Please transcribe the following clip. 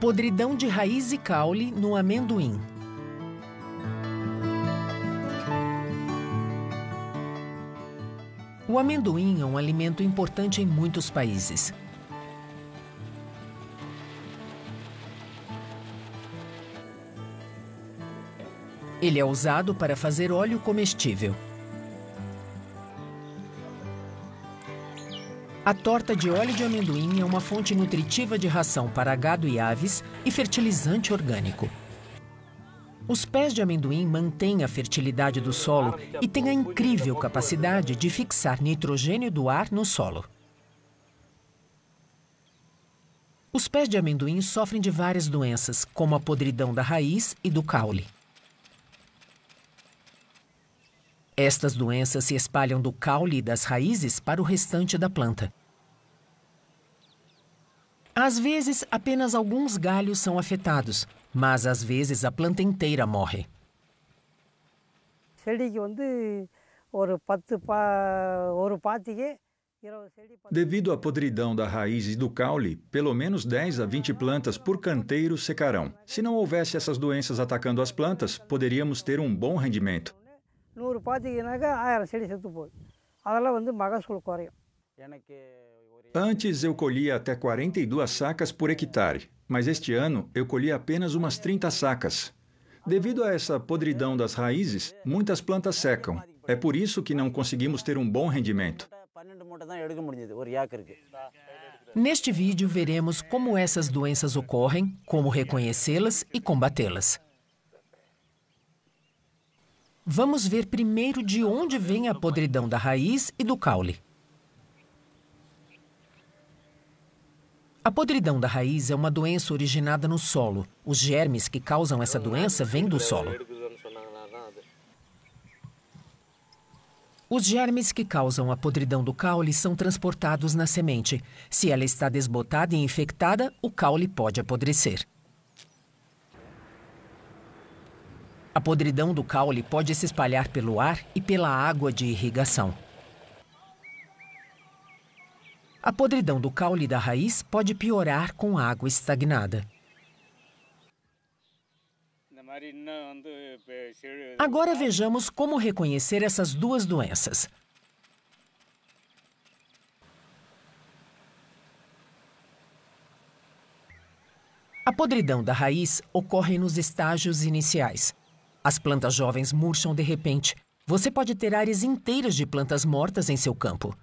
Podridão de raiz e caule no amendoim. O amendoim é um alimento importante em muitos países. Ele é usado para fazer óleo comestível. A torta de óleo de amendoim é uma fonte nutritiva de ração para gado e aves e fertilizante orgânico. Os pés de amendoim mantêm a fertilidade do solo e têm a incrível capacidade de fixar nitrogênio do ar no solo. Os pés de amendoim sofrem de várias doenças, como a podridão da raiz e do caule. Estas doenças se espalham do caule e das raízes para o restante da planta. Às vezes, apenas alguns galhos são afetados, mas às vezes a planta inteira morre. Devido à podridão da raiz e do caule, pelo menos 10 a 20 plantas por canteiro secarão. Se não houvesse essas doenças atacando as plantas, poderíamos ter um bom rendimento. நூறு பார்த்தீங்கன்னாக்கா ஆயிரம் செடி செத்து போகுது அதெல்லாம் வந்து மகசூல் குறையும் எனக்கு Antes eu colhia até 42 sacas por hectare, mas este ano eu colhi apenas umas 30 sacas. Devido a essa podridão das raízes, muitas plantas secam. É por isso que não conseguimos ter um bom rendimento. Neste vídeo veremos como essas doenças ocorrem, como reconhecê-las e combatê-las. Vamos ver primeiro de onde vem a podridão da raiz e do caule. A podridão da raiz é uma doença originada no solo. Os germes que causam essa doença vêm do solo. Os germes que causam a podridão do caule são transportados na semente. Se ela está desbotada e infectada, o caule pode apodrecer. A podridão do caule pode se espalhar pelo ar e pela água de irrigação. A podridão do caule da raiz pode piorar com água estagnada. Agora vejamos como reconhecer essas duas doenças. A podridão da raiz ocorre nos estágios iniciais. As plantas jovens murcham de repente. Você pode ter áreas inteiras de plantas mortas em seu campo.